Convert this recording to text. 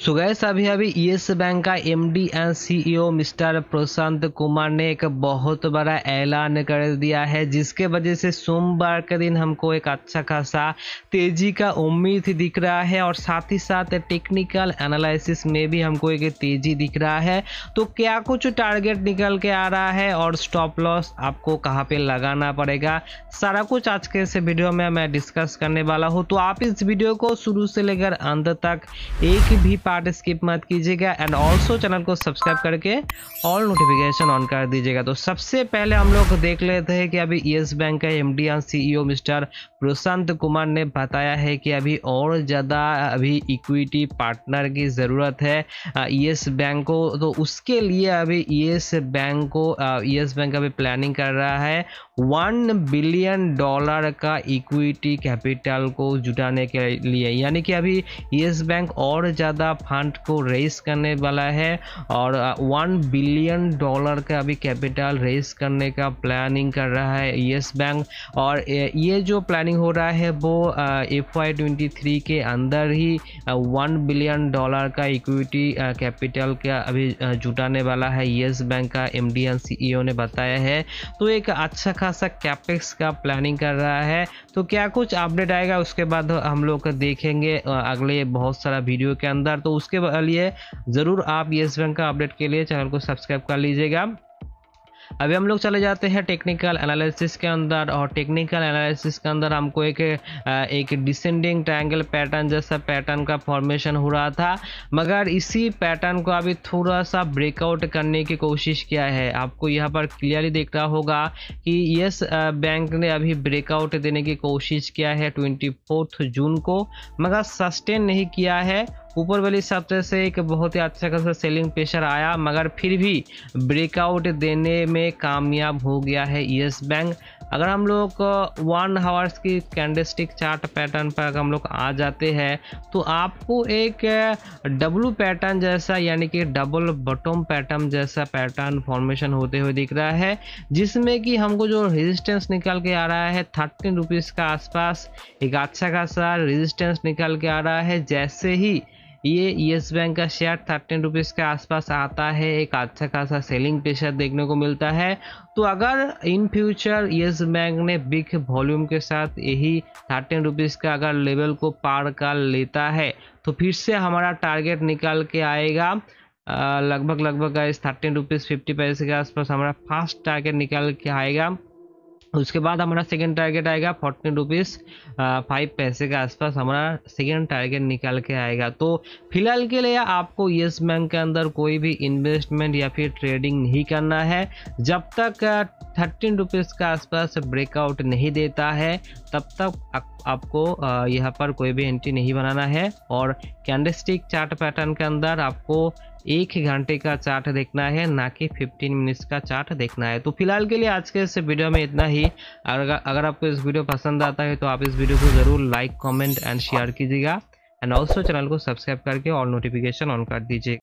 सो guys अभी अभी Yes Bank का MD and CEO mister Prashant Kumar ने एक बहुत बड़ा ऐलान कर दिया है जिसके वजह से सोमवार के दिन हमको एक अच्छा खासा तेजी का उम्मीद दिख रहा है और साथ ही साथ टेक्निकल एनालिसिस में भी हमको एक तेजी दिख रहा है तो क्या कुछ टारगेट निकल के आ रहा है और स्टॉप लॉस आपको कहाँ पर लगाना पड़ेगा सारा कुछ आज के इस वीडियो में मैं डिस्कस करने वाला हूँ तो आप इस वीडियो को शुरू से लेकर अंत तक एक भी पार्ट स्किप मत कीजिएगा एंड ऑल्सो चैनल को सब्सक्राइब करके ऑल नोटिफिकेशन ऑन कर दीजिएगा तो सबसे पहले हम लोग देख लेते हैं कि अभी येस बैंक का M D and CEO mister Prashant Kumar ने बताया है कि अभी और ज़्यादा अभी इक्विटी पार्टनर की ज़रूरत है येस बैंक को तो उसके लिए अभी येस बैंक को येस बैंक अभी प्लानिंग कर रहा है वन बिलियन डॉलर का इक्विटी कैपिटल को जुटाने के लिए यानी कि अभी येस बैंक और ज़्यादा का फंड को रेस करने वाला है और वन बिलियन डॉलर का अभी कैपिटल रेस करने का प्लानिंग कर रहा है येस बैंक और uh, ये जो प्लानिंग हो रहा है वो एफ वाई ट्वेंटी थ्री के अंदर ही वन बिलियन डॉलर का इक्विटी कैपिटल uh, का अभी uh, जुटाने वाला है येस बैंक का एम डी एन सी ने बताया है तो एक अच्छा खासा कैपेक्स का प्लानिंग कर रहा है तो क्या कुछ अपडेट आएगा उसके बाद हम लोग देखेंगे अगले बहुत सारा वीडियो के अंदर तो उसके लिए ज़रूर आप येस बैंक का अपडेट के लिए चैनल को सब्सक्राइब कर लीजिएगा अभी हम लोग चले जाते हैं टेक्निकल एनालिसिस के अंदर और टेक्निकल एनालिसिस के अंदर हमको एक एक डिसेंडिंग ट्रायंगल पैटर्न जैसा पैटर्न का फॉर्मेशन हो रहा था मगर इसी पैटर्न को अभी थोड़ा सा ब्रेकआउट करने की कोशिश किया है आपको यहां पर क्लियरली देख रहा होगा कि यस बैंक ने अभी ब्रेकआउट देने की कोशिश किया है ट्वेंटी जून को मगर सस्टेन नहीं किया है ऊपर वाली सप्ताह से एक बहुत ही अच्छा खासा सेलिंग प्रेशर आया मगर फिर भी ब्रेकआउट देने में कामयाब हो गया है येस बैंक अगर हम लोग वन uh, हावर्स की कैंडलस्टिक चार्ट पैटर्न पर अगर हम लोग आ जाते हैं तो आपको एक डब्लू uh, पैटर्न जैसा यानी कि डबल बटम पैटर्न जैसा पैटर्न फॉर्मेशन होते हुए दिख रहा है जिसमें कि हमको जो रेजिस्टेंस निकल के आ रहा है थर्टीन रुपीज़ का आसपास एक अच्छा खासा रेजिस्टेंस निकल के आ रहा है जैसे ही ये येस बैंक का शेयर थर्टीन रुपीज़ के आसपास आता है एक अच्छा खासा सेलिंग प्रेशर देखने को मिलता है तो अगर इन फ्यूचर येस बैंक ने बिग वॉल्यूम के साथ यही थर्टीन रुपीज़ का अगर लेवल को पार कर लेता है तो फिर से हमारा टारगेट निकाल के आएगा लगभग लगभग इस थर्टीन रुपीज़ फिफ्टी पैसे के आसपास हमारा फास्ट टारगेट निकाल के आएगा उसके बाद हमारा सेकेंड टारगेट आएगा फोर्टीन रुपीज़ फाइव पैसे के आसपास हमारा सेकेंड टारगेट निकाल के आएगा तो फिलहाल के लिए आपको येस बैंक के अंदर कोई भी इन्वेस्टमेंट या फिर ट्रेडिंग नहीं करना है जब तक थर्टीन रुपीज़ के आसपास ब्रेकआउट नहीं देता है तब तक आपको यहाँ पर कोई भी एंट्री नहीं बनाना है और कैंडस्टिक चार्ट पैटर्न के अंदर आपको एक ही घंटे का चार्ट देखना है ना कि 15 मिनट्स का चार्ट देखना है तो फिलहाल के लिए आज के इस वीडियो में इतना ही अगर अगर आपको इस वीडियो पसंद आता है तो आप इस वीडियो को ज़रूर लाइक कमेंट एंड शेयर कीजिएगा एंड ऑल्सो चैनल को सब्सक्राइब करके ऑल नोटिफिकेशन ऑन कर दीजिए